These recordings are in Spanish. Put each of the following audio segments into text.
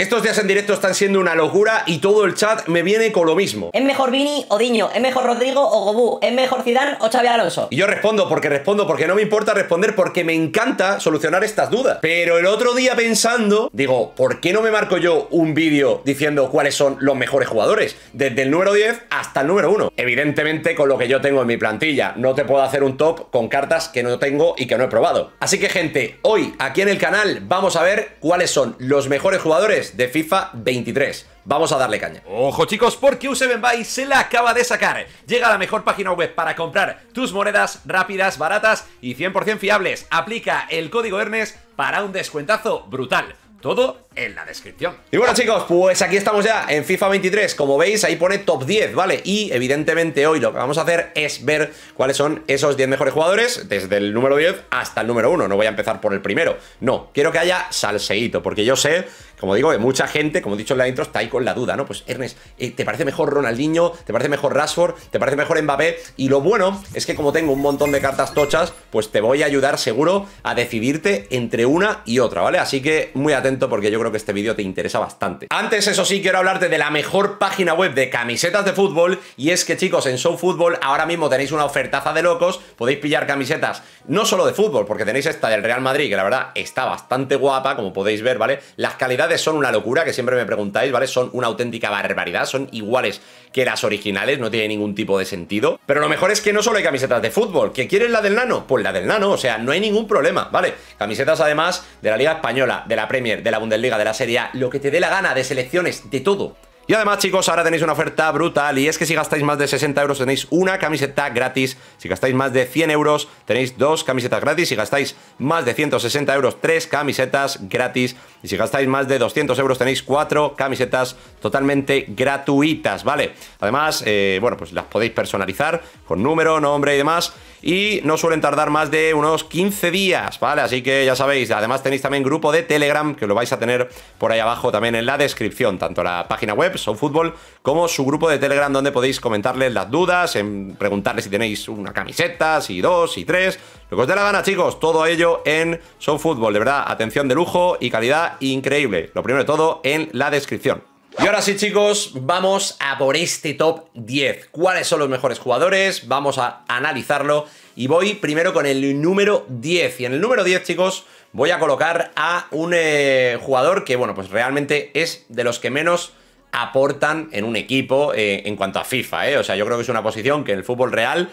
Estos días en directo están siendo una locura y todo el chat me viene con lo mismo. ¿Es mejor Vini o Diño? ¿Es mejor Rodrigo o Gobú? ¿Es mejor Zidane o Xavi Alonso? Y yo respondo porque respondo, porque no me importa responder, porque me encanta solucionar estas dudas. Pero el otro día pensando, digo, ¿por qué no me marco yo un vídeo diciendo cuáles son los mejores jugadores? Desde el número 10 hasta el número 1. Evidentemente con lo que yo tengo en mi plantilla. No te puedo hacer un top con cartas que no tengo y que no he probado. Así que gente, hoy aquí en el canal vamos a ver cuáles son los mejores jugadores de FIFA 23. Vamos a darle caña. Ojo chicos, porque 7 Buy se la acaba de sacar. Llega a la mejor página web para comprar tus monedas rápidas, baratas y 100% fiables. Aplica el código ERNES para un descuentazo brutal. Todo en la descripción. Y bueno chicos, pues aquí estamos ya en FIFA 23. Como veis, ahí pone top 10, ¿vale? Y evidentemente hoy lo que vamos a hacer es ver cuáles son esos 10 mejores jugadores, desde el número 10 hasta el número 1. No voy a empezar por el primero. No, quiero que haya salseíto, porque yo sé como digo, eh, mucha gente, como he dicho en la intro, está ahí con la duda, ¿no? Pues Ernest, eh, ¿te parece mejor Ronaldinho? ¿Te parece mejor Rashford? ¿Te parece mejor Mbappé? Y lo bueno es que como tengo un montón de cartas tochas, pues te voy a ayudar seguro a decidirte entre una y otra, ¿vale? Así que muy atento porque yo creo que este vídeo te interesa bastante. Antes, eso sí, quiero hablarte de la mejor página web de camisetas de fútbol y es que chicos, en Show Football ahora mismo tenéis una ofertaza de locos, podéis pillar camisetas no solo de fútbol, porque tenéis esta del Real Madrid, que la verdad está bastante guapa, como podéis ver, ¿vale? Las calidades son una locura, que siempre me preguntáis, ¿vale? Son una auténtica barbaridad, son iguales que las originales, no tiene ningún tipo de sentido. Pero lo mejor es que no solo hay camisetas de fútbol, ¿que quieres la del nano? Pues la del nano, o sea, no hay ningún problema, ¿vale? Camisetas además de la Liga Española, de la Premier, de la Bundesliga, de la Serie A, lo que te dé la gana, de selecciones, de todo. Y además, chicos, ahora tenéis una oferta brutal y es que si gastáis más de 60 euros tenéis una camiseta gratis. Si gastáis más de 100 euros tenéis dos camisetas gratis. Si gastáis más de 160 euros, tres camisetas gratis. Y si gastáis más de 200 euros tenéis cuatro camisetas totalmente gratuitas, ¿vale? Además, eh, bueno, pues las podéis personalizar con número, nombre y demás. Y no suelen tardar más de unos 15 días, ¿vale? Así que ya sabéis, además tenéis también grupo de Telegram, que lo vais a tener por ahí abajo también en la descripción, tanto la página web, fútbol como su grupo de Telegram, donde podéis comentarles las dudas, en preguntarles si tenéis una camiseta, si dos, si tres, lo que os dé la gana, chicos, todo ello en fútbol de verdad, atención de lujo y calidad increíble. Lo primero de todo en la descripción. Y ahora sí, chicos, vamos a por este top 10. ¿Cuáles son los mejores jugadores? Vamos a analizarlo. Y voy primero con el número 10. Y en el número 10, chicos, voy a colocar a un eh, jugador que, bueno, pues realmente es de los que menos aportan en un equipo eh, en cuanto a FIFA, ¿eh? O sea, yo creo que es una posición que en el fútbol real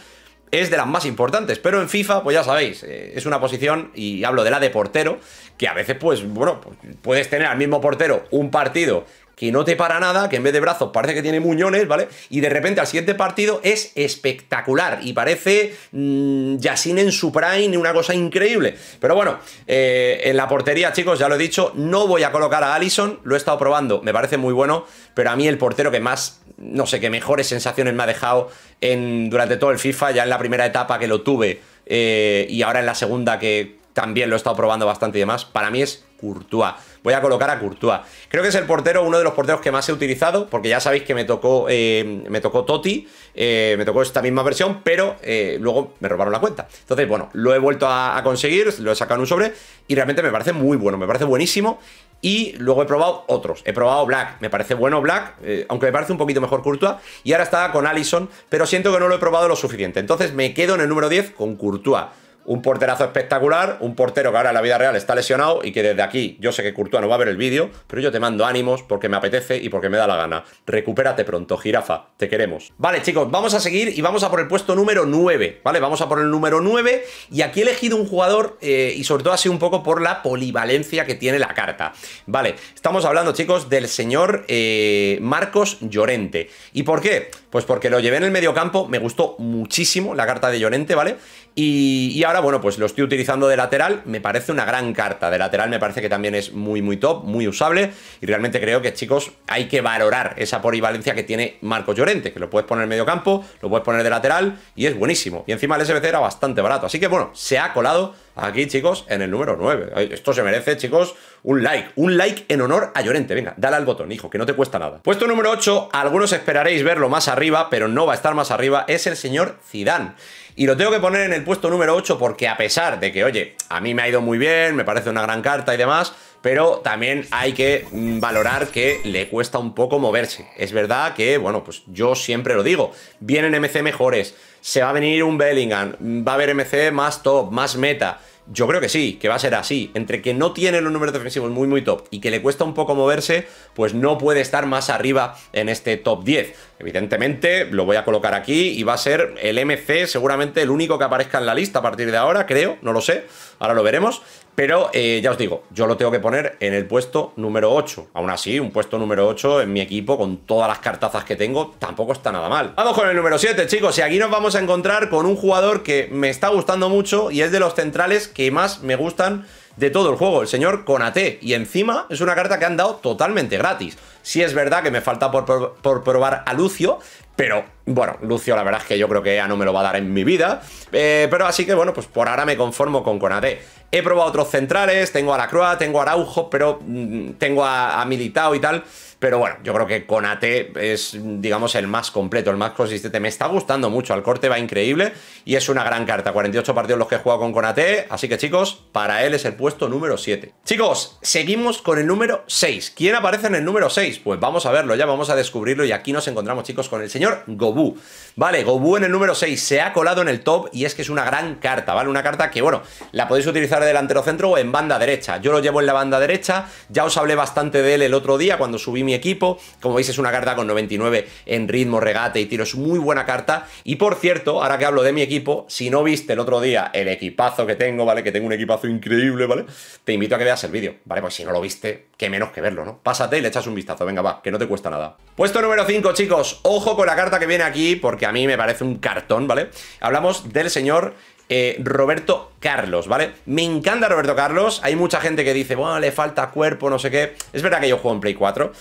es de las más importantes, pero en FIFA, pues ya sabéis, eh, es una posición, y hablo de la de portero, que a veces, pues, bueno, pues, puedes tener al mismo portero un partido que no te para nada, que en vez de brazos parece que tiene muñones, ¿vale? Y de repente al siguiente partido es espectacular y parece mm, ya en su prime, una cosa increíble. Pero bueno, eh, en la portería, chicos, ya lo he dicho, no voy a colocar a Allison, lo he estado probando, me parece muy bueno, pero a mí el portero que más, no sé, que mejores sensaciones me ha dejado en, durante todo el FIFA, ya en la primera etapa que lo tuve eh, y ahora en la segunda que también lo he estado probando bastante y demás, para mí es Courtois voy a colocar a Courtois. Creo que es el portero, uno de los porteros que más he utilizado, porque ya sabéis que me tocó, eh, me tocó Totti, eh, me tocó esta misma versión, pero eh, luego me robaron la cuenta. Entonces, bueno, lo he vuelto a, conseguir, lo he sacado en un sobre y realmente me parece muy bueno, me parece buenísimo. Y luego he probado otros. He probado Black, me parece bueno Black, aunque me parece un poquito mejor Courtois. Y ahora estaba con Allison, pero siento que no lo he probado lo suficiente. Entonces me quedo en el número 10 con Courtois un porterazo espectacular, un portero que ahora en la vida real está lesionado y que desde aquí yo sé que Courtois no va a ver el vídeo, pero yo te mando ánimos porque me apetece y porque me da la gana. Recupérate pronto, jirafa, te queremos. Vale, chicos, vamos a seguir y vamos a por el puesto número 9, ¿vale? Vamos a por el número 9 y aquí he elegido un jugador eh, y sobre todo así un poco por la polivalencia que tiene la carta. Vale, estamos hablando, chicos, del señor eh, Marcos Llorente. ¿Y por qué? Pues porque lo llevé en el mediocampo, me gustó muchísimo la carta de Llorente, ¿vale? y ahora bueno, pues lo estoy utilizando de lateral, me parece una gran carta. De lateral me parece que también es muy, muy top, muy usable. Y realmente creo que, chicos, hay que valorar esa polivalencia que tiene Marcos Llorente, que lo puedes poner en medio campo, lo puedes poner de lateral y es buenísimo. Y encima el SBC era bastante barato. Así que, bueno, se ha colado aquí, chicos, en el número 9. Esto se merece, chicos, un like. Un like en honor a Llorente. Venga, dale al botón, hijo, que no te cuesta nada. Puesto número 8, algunos esperaréis verlo más arriba, pero no va a estar más arriba, es el señor Zidane. Y lo tengo que poner en el puesto número 8 porque a pesar de que, oye, a mí me ha ido muy bien, me parece una gran carta y demás, pero también hay que mm, valorar que le cuesta un poco moverse. Es verdad que, bueno, pues yo siempre lo digo, vienen MC mejores, se va a venir un Bellingham, mm, va a haber MC más top, más meta. Yo creo que sí, que va a ser así. Entre que no tiene los números defensivos muy, muy top y que le cuesta un poco moverse, pues no puede estar más arriba en este top 10. Evidentemente, lo voy a colocar aquí y va a ser el MC seguramente el único que aparezca en la lista a partir de ahora, creo, no lo sé, ahora lo veremos. Pero eh, ya os digo, yo lo tengo que poner en el puesto número 8. Aún así, un puesto número 8 en mi equipo, con todas las cartazas que tengo, tampoco está nada mal. Vamos con el número 7, chicos. Y aquí nos vamos a encontrar con un jugador que me está gustando mucho y es de los centrales que más me gustan de todo el juego, el señor Conate. Y encima es una carta que han dado totalmente gratis. Si es verdad que me falta por, probar a Lucio, pero bueno, Lucio la verdad es que yo creo que ya no me lo va a dar en mi vida. Eh, pero así que bueno, pues por ahora me conformo con Conate. He probado otros centrales, tengo a la Croa, tengo a Araujo, pero mm, tengo a, a, Militao y tal. Pero bueno, yo creo que Conate es, digamos, el más completo, el más consistente. Me está gustando mucho, al corte va increíble y es una gran carta. 48 partidos los que he jugado con Conate, así que chicos, para él es el puesto número 7. Chicos, seguimos con el número 6. ¿Quién aparece en el número 6? Pues vamos a verlo ya, vamos a descubrirlo y aquí nos encontramos, chicos, con el señor Gobu, Gobú. Vale, Gobú en el número 6 se ha colado en el top y es que es una gran carta, ¿vale? Una carta que, bueno, la podéis utilizar delantero centro o en banda derecha. Yo lo llevo en la banda derecha, ya os hablé bastante de él el otro día cuando subí mi equipo. Como veis es una carta con 99 en ritmo, regate y tiro, es muy buena carta. Y por cierto, ahora que hablo de mi equipo, si no viste el otro día el equipazo que tengo, ¿vale? Que tengo un equipazo increíble, ¿vale? Te invito a que veas el vídeo, ¿vale? Pues si no lo viste, que menos que verlo, ¿no? Pásate y le echas un vistazo, venga, va, que no te cuesta nada. Puesto número 5, chicos, ojo con la carta que viene aquí, porque a mí me parece un cartón, ¿vale? Hablamos del señor eh, Roberto Carlos, ¿vale? Me encanta Roberto Carlos. Hay mucha gente que dice, bueno, le falta cuerpo, no sé qué. Es verdad que yo juego en Play 4.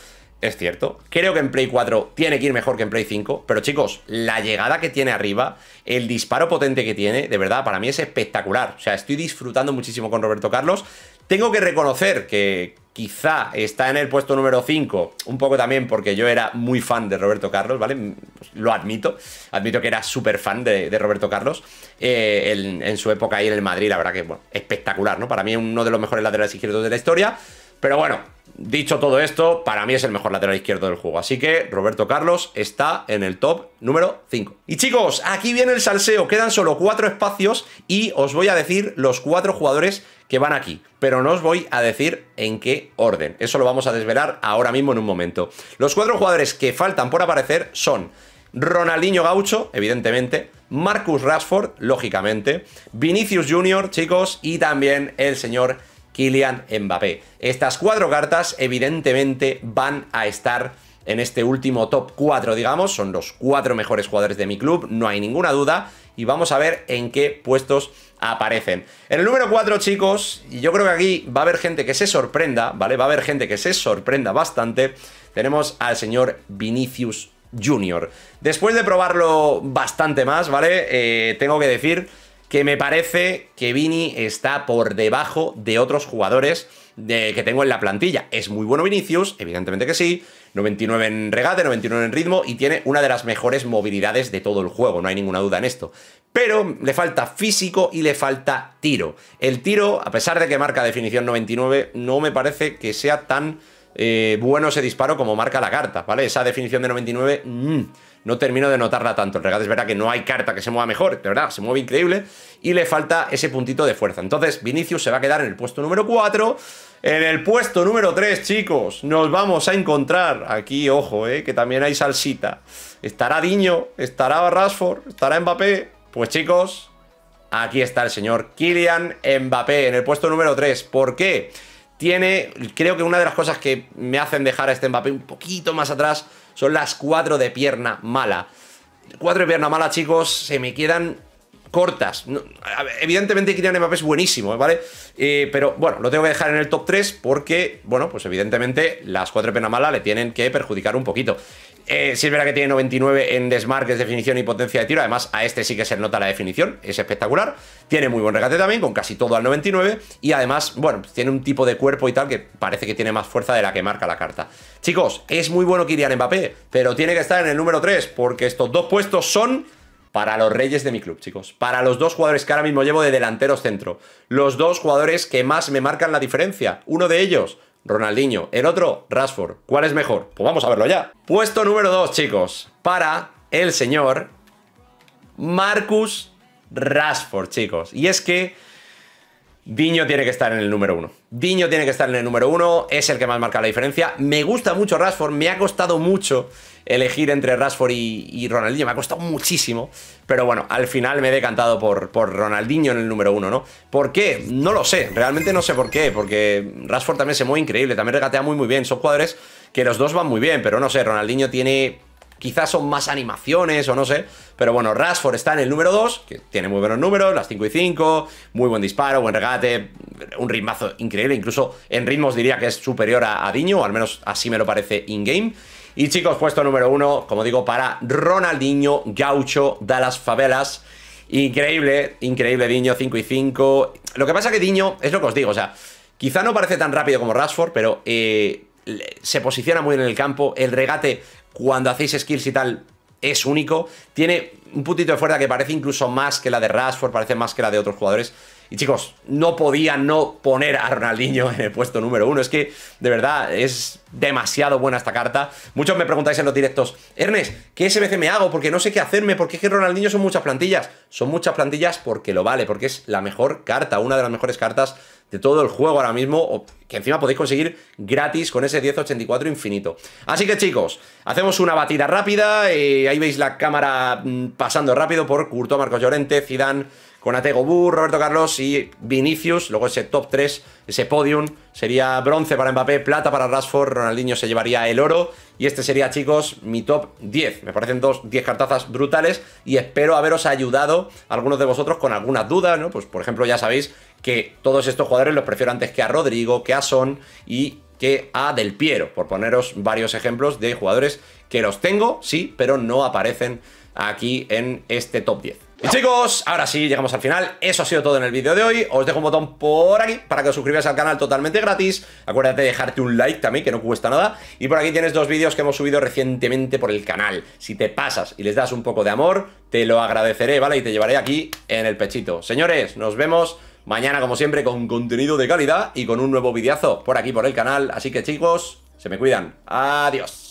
Es cierto. Creo que en Play 4 tiene que ir mejor que en Play 5. Pero chicos, la llegada que tiene arriba, el disparo potente que tiene, de verdad, para mí es espectacular. O sea, estoy disfrutando muchísimo con Roberto Carlos. Tengo que reconocer que, Quizá está en el puesto número 5, un poco también porque yo era muy fan de Roberto Carlos, ¿vale? lo admito, admito que era súper fan de, Roberto Carlos eh, en, su época ahí en el Madrid, la verdad que, bueno, espectacular, ¿no? Para mí uno de los mejores laterales izquierdos de la historia. Pero bueno, dicho todo esto, para mí es el mejor lateral izquierdo del juego. Así que Roberto Carlos está en el top número 5. Y chicos, aquí viene el salseo. Quedan solo cuatro espacios y os voy a decir los cuatro jugadores que van aquí. Pero no os voy a decir en qué orden. Eso lo vamos a desvelar ahora mismo en un momento. Los cuatro jugadores que faltan por aparecer son Ronaldinho Gaucho, evidentemente, Marcus Rashford, lógicamente, Vinicius Jr., chicos, y también el señor Kylian Mbappé. Estas cuatro cartas evidentemente van a estar en este último top 4, digamos, son los cuatro mejores jugadores de mi club, no hay ninguna duda, y vamos a ver en qué puestos aparecen. En el número 4, chicos, y yo creo que aquí va a haber gente que se sorprenda, ¿vale? Va a haber gente que se sorprenda bastante, tenemos al señor Vinicius Jr. Después de probarlo bastante más, ¿vale? Eh, tengo que decir que me parece que Vini está por debajo de otros jugadores de, que tengo en la plantilla. Es muy bueno Vinicius, evidentemente que sí. 99 en regate, 99 en ritmo y tiene una de las mejores movilidades de todo el juego, no hay ninguna duda en esto. Pero le falta físico y le falta tiro. El tiro, a pesar de que marca definición 99, no me parece que sea tan eh, bueno ese disparo como marca la carta, ¿vale? Esa definición de 99 no termino de notarla tanto. El regate es verdad que no hay carta que se mueva mejor, de verdad, se mueve increíble y le falta ese puntito de fuerza. Entonces, Vinicius se va a quedar en el puesto número 4. En el puesto número 3, chicos, nos vamos a encontrar aquí, ojo, eh, que también hay salsita. ¿Estará Diño? ¿Estará Rashford? ¿Estará Mbappé? Pues chicos, aquí está el señor Kylian Mbappé en el puesto número 3. ¿Por qué? Tiene, creo que una de las cosas que me hacen dejar a este Mbappé un poquito más atrás son las cuatro de pierna mala. cuatro de pierna mala, chicos, se me quedan cortas. evidentemente Kylian Mbappé es buenísimo, ¿eh? ¿vale? Eh, pero bueno, lo tengo que dejar en el top 3 porque, bueno, pues evidentemente las cuatro de pierna mala le tienen que perjudicar un poquito. Eh, si es verdad que tiene 99 en desmarques, definición y potencia de tiro. Además, a este sí que se nota la definición, es espectacular. Tiene muy buen regate también, con casi todo al 99. Y además, bueno, tiene un tipo de cuerpo y tal que parece que tiene más fuerza de la que marca la carta. Chicos, es muy bueno Kylian Mbappé, pero tiene que estar en el número 3, porque estos dos puestos son para los reyes de mi club, chicos. Para los dos jugadores que ahora mismo llevo de delanteros centro. Los dos jugadores que más me marcan la diferencia. Uno de ellos, Ronaldinho. El otro, Rashford. ¿Cuál es mejor? Pues vamos a verlo ya. Puesto número 2, chicos, para el señor Marcus Rashford, chicos. Y es que Diño tiene que estar en el número uno. Diño tiene que estar en el número uno, es el que más marca la diferencia. Me gusta mucho Rashford, me ha costado mucho elegir entre Rashford y, Ronaldinho, me ha costado muchísimo. Pero bueno, al final me he decantado por, por, Ronaldinho en el número uno, ¿no? ¿Por qué? No lo sé, realmente no sé por qué, porque Rashford también se mueve increíble, también regatea muy muy bien, son jugadores que los dos van muy bien, pero no sé, Ronaldinho tiene Quizás son más animaciones o no sé. Pero bueno, Rashford está en el número 2, que tiene muy buenos números, las 5 y 5, muy buen disparo, buen regate, un ritmazo increíble. Incluso en ritmos diría que es superior a, Diño, al menos así me lo parece in-game. Y chicos, puesto número 1, como digo, para Ronaldinho Gaucho de las favelas. Increíble, increíble Diño, 5 y 5. Lo que pasa que Diño, es lo que os digo, o sea, quizá no parece tan rápido como Rashford, pero eh, se posiciona muy bien en el campo. El regate cuando hacéis skills y tal, es único. Tiene un putito de fuerza que parece incluso más que la de Rashford, parece más que la de otros jugadores. Y chicos, no podía no poner a Ronaldinho en el puesto número uno. Es que, de verdad, es demasiado buena esta carta. Muchos me preguntáis en los directos, Ernest, ¿qué SBC me hago? Porque no sé qué hacerme, porque es que Ronaldinho son muchas plantillas. Son muchas plantillas porque lo vale, porque es la mejor carta, una de las mejores cartas de todo el juego ahora mismo, que encima podéis conseguir gratis con ese 1084 infinito. Así que chicos, hacemos una batida rápida, eh, ahí veis la cámara mm, pasando rápido por Curto, Marcos Llorente, Zidane con Burro, Roberto Carlos y Vinicius. Luego ese top 3, ese podium, sería bronce para Mbappé, plata para Rashford, Ronaldinho se llevaría el oro. Y este sería, chicos, mi top 10. Me parecen dos 10 cartazas brutales y espero haberos ayudado algunos de vosotros con algunas dudas, ¿no? Pues, por ejemplo, ya sabéis que todos estos jugadores los prefiero antes que a Rodrigo, que a Son y que a Del Piero, por poneros varios ejemplos de jugadores que los tengo, sí, pero no aparecen aquí en este top 10. Y chicos, ahora sí, llegamos al final Eso ha sido todo en el vídeo de hoy Os dejo un botón por aquí para que os suscribáis al canal totalmente gratis Acuérdate de dejarte un like también, que no cuesta nada Y por aquí tienes dos vídeos que hemos subido recientemente por el canal Si te pasas y les das un poco de amor, te lo agradeceré, ¿vale? Y te llevaré aquí en el pechito Señores, nos vemos mañana como siempre con contenido de calidad Y con un nuevo videazo por aquí por el canal Así que chicos, se me cuidan, adiós